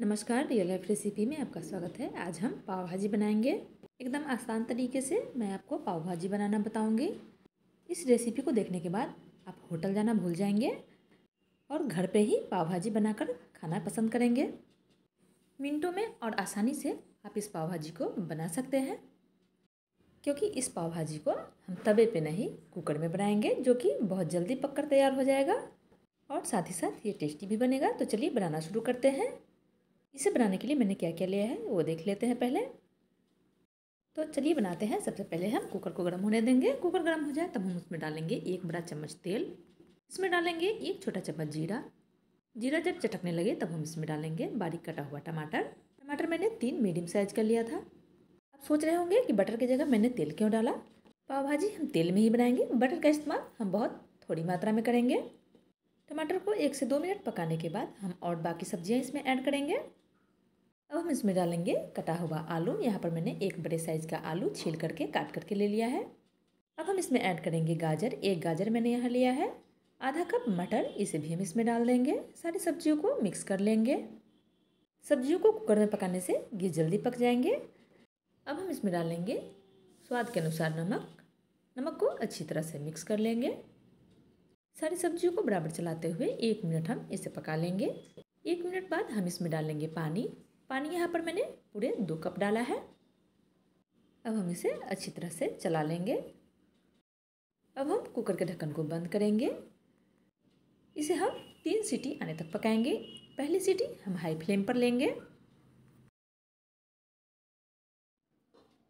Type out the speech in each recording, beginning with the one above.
नमस्कार real life recipe में आपका स्वागत है आज हम पाव भाजी बनाएंगे एकदम आसान तरीके से मैं आपको पाव भाजी बनाना बताऊंगी इस रेसिपी को देखने के बाद आप होटल जाना भूल जाएंगे और घर पे ही पाव भाजी बनाकर खाना पसंद करेंगे मिनटों में और आसानी से आप इस पाव भाजी को बना सकते हैं क्योंकि इस पाव भाजी को हम तवे पे नहीं कुकर में बनाएंगे जो कि बहुत जल्दी पककर तैयार हो जाएगा और साथ ही साथ ये टेस्टी भी बनेगा तो चलिए बनाना शुरू करते हैं इसे बनाने के लिए मैंने क्या क्या लिया है वो देख लेते हैं पहले तो चलिए बनाते हैं सबसे पहले हम कुकर को गर्म होने देंगे कुकर गर्म हो जाए तब हम उसमें डालेंगे एक बड़ा चम्मच तेल इसमें डालेंगे एक छोटा चम्मच जीरा जीरा जब चटकने लगे तब हम इसमें डालेंगे बारीक कटा हुआ टमाटर टमाटर मैंने तीन मीडियम साइज का लिया था आप सोच रहे होंगे कि बटर की जगह मैंने तेल क्यों डाला पाव भाजी हम तेल में ही बनाएंगे बटर का इस्तेमाल हम बहुत थोड़ी मात्रा में करेंगे टमाटर को एक से दो मिनट पकाने के बाद हम और बाकी सब्जियां इसमें ऐड करेंगे अब हम इसमें डालेंगे कटा हुआ आलू यहाँ पर मैंने एक बड़े साइज़ का आलू छील करके काट करके ले लिया है अब हम इसमें ऐड करेंगे गाजर एक गाजर मैंने यहाँ लिया है आधा कप मटर इसे भी हम इसमें डाल देंगे सारी सब्जियों को मिक्स कर लेंगे सब्जियों को कुकर में पकाने से ये जल्दी पक जाएंगे अब हम इसमें डालेंगे स्वाद के अनुसार नमक नमक को अच्छी तरह से मिक्स कर लेंगे सारी सब्जियों को बराबर चलाते हुए एक मिनट हम इसे पका लेंगे एक मिनट बाद हम इसमें डालेंगे पानी पानी यहाँ पर मैंने पूरे दो कप डाला है अब हम इसे अच्छी तरह से चला लेंगे अब हम कुकर के ढक्कन को बंद करेंगे इसे हम तीन सीटी आने तक पकाएंगे पहली सीटी हम हाई फ्लेम पर लेंगे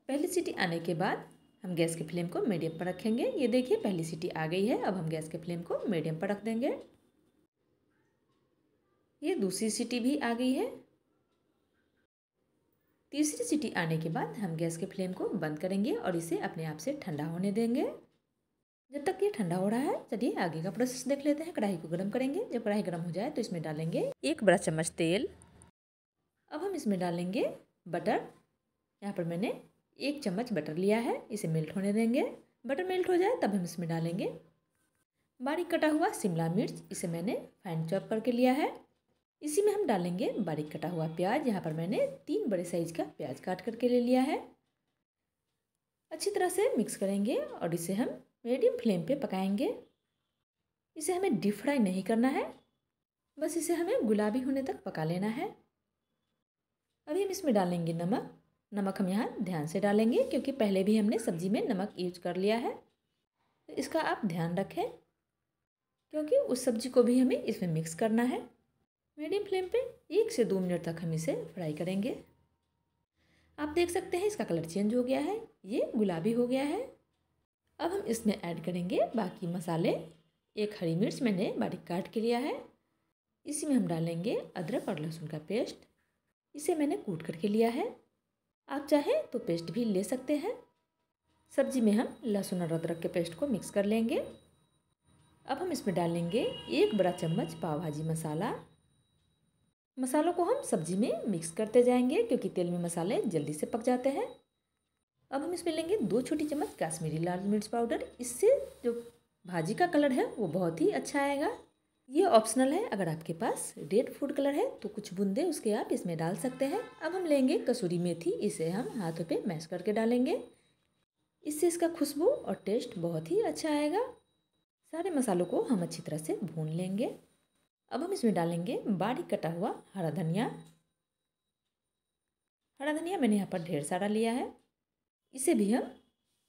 पहली सीटी आने के बाद हम गैस के फ्लेम को मीडियम पर रखेंगे ये देखिए पहली सीटी आ गई है अब हम गैस के फ्लेम को मीडियम पर रख देंगे ये दूसरी सीटी भी आ गई है तीसरी सीटी आने के बाद हम गैस के फ्लेम को बंद करेंगे और इसे अपने आप से ठंडा होने देंगे जब तक ये ठंडा हो रहा है चलिए आगे का प्रोसेस देख लेते हैं कढ़ाई को गर्म करेंगे जब कढ़ाई गर्म हो जाए तो इसमें डालेंगे एक बड़ा चम्मच तेल अब हम इसमें डालेंगे बटर यहाँ पर मैंने एक चम्मच बटर लिया है इसे मेल्ट होने देंगे बटर मेल्ट हो जाए तब हम इसमें डालेंगे बारीक कटा हुआ शिमला मिर्च इसे मैंने फाइन चॉप करके लिया है इसी में हम डालेंगे बारीक कटा हुआ प्याज यहाँ पर मैंने तीन बड़े साइज का प्याज काट करके ले लिया है अच्छी तरह से मिक्स करेंगे और इसे हम मीडियम फ्लेम पे पकाएंगे इसे हमें डीप फ्राई नहीं करना है बस इसे हमें गुलाबी होने तक पका लेना है अभी हम इसमें डालेंगे नमक नमक हम यहाँ ध्यान से डालेंगे क्योंकि पहले भी हमने सब्ज़ी में नमक यूज कर लिया है तो इसका आप ध्यान रखें क्योंकि उस सब्ज़ी को भी हमें इसमें मिक्स करना है मीडियम फ्लेम पे एक से दो मिनट तक हम इसे फ्राई करेंगे आप देख सकते हैं इसका कलर चेंज हो गया है ये गुलाबी हो गया है अब हम इसमें ऐड करेंगे बाकी मसाले एक हरी मिर्च मैंने बारीक काट के लिया है इसी में हम डालेंगे अदरक और लहसुन का पेस्ट इसे मैंने कूट करके लिया है आप चाहें तो पेस्ट भी ले सकते हैं सब्जी में हम लहसुन और अदरक के पेस्ट को मिक्स कर लेंगे अब हम इसमें डालेंगे एक बड़ा चम्मच पाव भाजी मसाला मसालों को हम सब्जी में मिक्स करते जाएंगे क्योंकि तेल में मसाले जल्दी से पक जाते हैं अब हम इसमें लेंगे दो छोटी चम्मच कश्मीरी लाल मिर्च पाउडर इससे जो भाजी का कलर है वो बहुत ही अच्छा आएगा ये ऑप्शनल है अगर आपके पास रेड फूड कलर है तो कुछ बूंदे उसके आप इसमें डाल सकते हैं अब हम लेंगे कसूरी मेथी इसे हम हाथों पे मैश करके डालेंगे इससे इसका खुशबू और टेस्ट बहुत ही अच्छा आएगा सारे मसालों को हम अच्छी तरह से भून लेंगे अब हम इसमें डालेंगे बारीक कटा हुआ हरा धनिया हरा धनिया मैंने यहाँ पर ढेर सारा लिया है इसे भी हम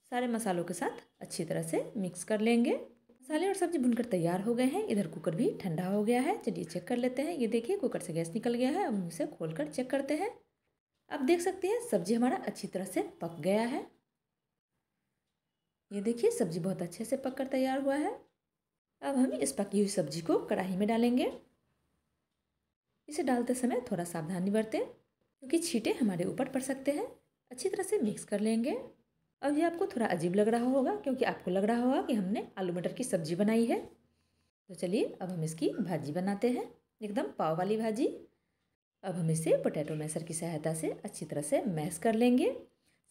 सारे मसालों के साथ अच्छी तरह से मिक्स कर लेंगे मसाले और सब्जी भुनकर तैयार हो गए हैं इधर कुकर भी ठंडा हो गया है चलिए चेक कर लेते हैं ये देखिए कुकर से गैस निकल गया है अब हम इसे खोल कर चेक करते हैं अब देख सकते हैं सब्जी हमारा अच्छी तरह से पक गया है ये देखिए सब्जी बहुत अच्छे से पक कर तैयार हुआ है अब हम इस पकी हुई सब्जी को कढ़ाई में डालेंगे इसे डालते समय थोड़ा सावधानी बरतें क्योंकि छींटे हमारे ऊपर पड़ सकते हैं अच्छी तरह से मिक्स कर लेंगे अब ये आपको थोड़ा अजीब लग रहा होगा क्योंकि आपको लग रहा होगा कि हमने आलू मटर की सब्जी बनाई है तो चलिए अब हम इसकी भाजी बनाते हैं एकदम पाव वाली भाजी अब हम इसे पोटैटो मैसर की सहायता से अच्छी तरह से मैश कर लेंगे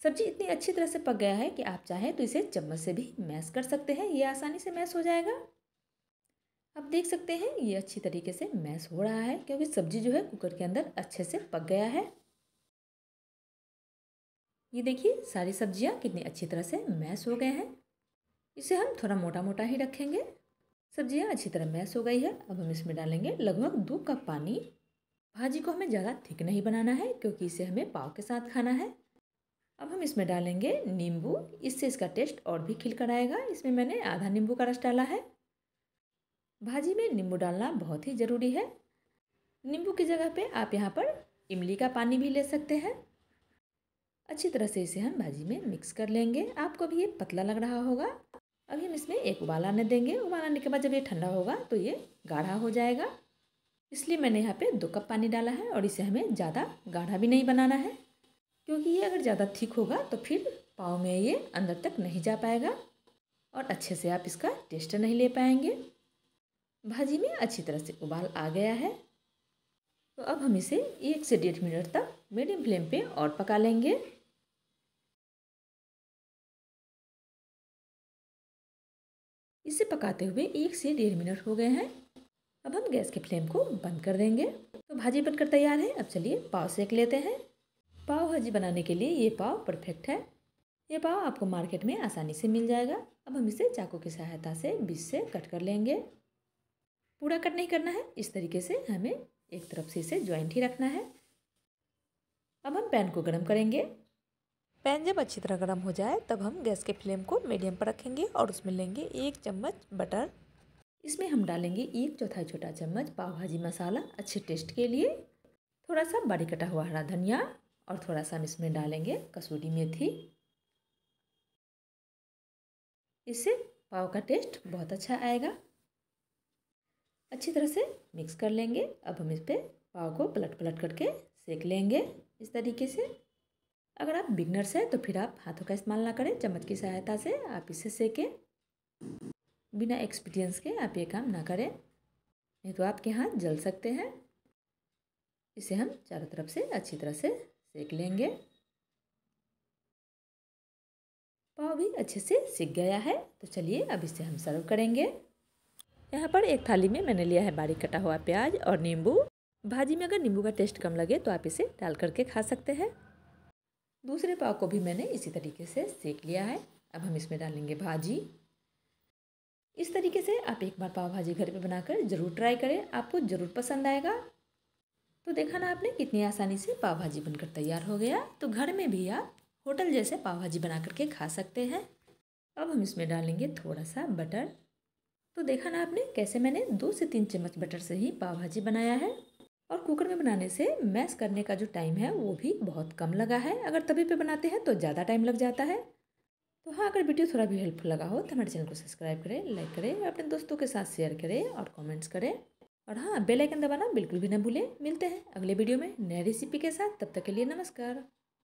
सब्जी इतनी अच्छी तरह से पक गया है कि आप चाहें तो इसे चम्मच से भी मैश कर सकते हैं ये आसानी से मैश हो जाएगा अब देख सकते हैं ये अच्छी तरीके से मैश हो रहा है क्योंकि सब्जी जो है कुकर के अंदर अच्छे से पक गया है ये देखिए सारी सब्जियां कितनी अच्छी तरह से मैश हो गए हैं इसे हम थोड़ा मोटा मोटा ही रखेंगे सब्जियां अच्छी तरह मैश हो गई है अब हम इसमें डालेंगे लगभग दो कप पानी भाजी को हमें ज़्यादा थिक नहीं बनाना है क्योंकि इसे हमें पाव के साथ खाना है अब हम इसमें डालेंगे नींबू इससे इसका टेस्ट और भी खिलकर आएगा इसमें मैंने आधा नींबू का रस डाला है भाजी में नींबू डालना बहुत ही ज़रूरी है नींबू की जगह पे आप यहाँ पर इमली का पानी भी ले सकते हैं अच्छी तरह से इसे हम भाजी में मिक्स कर लेंगे आपको भी ये पतला लग रहा होगा अभी हम इसमें एक उबाल आने देंगे उबाल आने के बाद जब ये ठंडा होगा तो ये गाढ़ा हो जाएगा इसलिए मैंने यहाँ पे दो कप पानी डाला है और इसे हमें ज़्यादा गाढ़ा भी नहीं बनाना है क्योंकि ये अगर ज़्यादा थिक होगा तो फिर पाव में ये अंदर तक नहीं जा पाएगा और अच्छे से आप इसका टेस्ट नहीं ले पाएंगे भाजी में अच्छी तरह से उबाल आ गया है तो अब हम इसे एक से डेढ़ मिनट तक मीडियम फ्लेम पे और पका लेंगे इसे पकाते हुए एक से डेढ़ मिनट हो गए हैं अब हम गैस के फ्लेम को बंद कर देंगे तो भाजी बनकर तैयार है अब चलिए पाव सेक लेते हैं पाव भाजी बनाने के लिए ये पाव परफेक्ट है ये पाव आपको मार्केट में आसानी से मिल जाएगा अब हम इसे चाकू की सहायता से बीच से कट कर लेंगे पूरा कट नहीं करना है इस तरीके से हमें एक तरफ से इसे ज्वाइंट ही रखना है अब हम पैन को गर्म करेंगे पैन जब अच्छी तरह गर्म हो जाए तब हम गैस के फ्लेम को मीडियम पर रखेंगे और उसमें लेंगे एक चम्मच बटर इसमें हम डालेंगे एक चौथाई छोटा चम्मच पाव भाजी मसाला अच्छे टेस्ट के लिए थोड़ा सा बारीक कटा हुआ हरा धनिया और थोड़ा सा हम इसमें डालेंगे कसूरी मेथी इससे पाव का टेस्ट बहुत अच्छा आएगा अच्छी तरह से मिक्स कर लेंगे अब हम इस पर पाव को पलट पलट करके सेक लेंगे इस तरीके से अगर आप बिगनर्स हैं तो फिर आप हाथों का इस्तेमाल ना करें चम्मच की सहायता से आप इसे सेकें बिना एक्सपीरियंस के आप ये काम ना करें नहीं तो आपके हाथ जल सकते हैं इसे हम चारों तरफ से अच्छी तरह से सेक लेंगे पाव भी अच्छे से सीख गया है तो चलिए अब इसे हम सर्व करेंगे यहाँ पर एक थाली में मैंने लिया है बारीक कटा हुआ प्याज और नींबू भाजी में अगर नींबू का टेस्ट कम लगे तो आप इसे डाल करके खा सकते हैं दूसरे पाव को भी मैंने इसी तरीके से सेक लिया है अब हम इसमें डालेंगे भाजी इस तरीके से आप एक बार पाव भाजी घर पे बनाकर ज़रूर ट्राई करें आपको ज़रूर पसंद आएगा तो देखा ना आपने कितनी आसानी से पाव भाजी बनकर तैयार हो गया तो घर में भी आप होटल जैसे पाव भाजी बना करके खा सकते हैं अब हम इसमें डालेंगे थोड़ा सा बटर तो देखा ना आपने कैसे मैंने दो से तीन चम्मच बटर से ही पाव भाजी बनाया है और कुकर में बनाने से मैश करने का जो टाइम है वो भी बहुत कम लगा है अगर तभी पे बनाते हैं तो ज़्यादा टाइम लग जाता है तो हाँ अगर वीडियो थोड़ा भी हेल्पफुल लगा हो तो हमारे चैनल को सब्सक्राइब करें लाइक करें और अपने दोस्तों के साथ शेयर करें और कॉमेंट्स करें और हाँ बेलाइकन दबाना बिल्कुल भी ना भूलें मिलते हैं अगले वीडियो में नए रेसिपी के साथ तब तक के लिए नमस्कार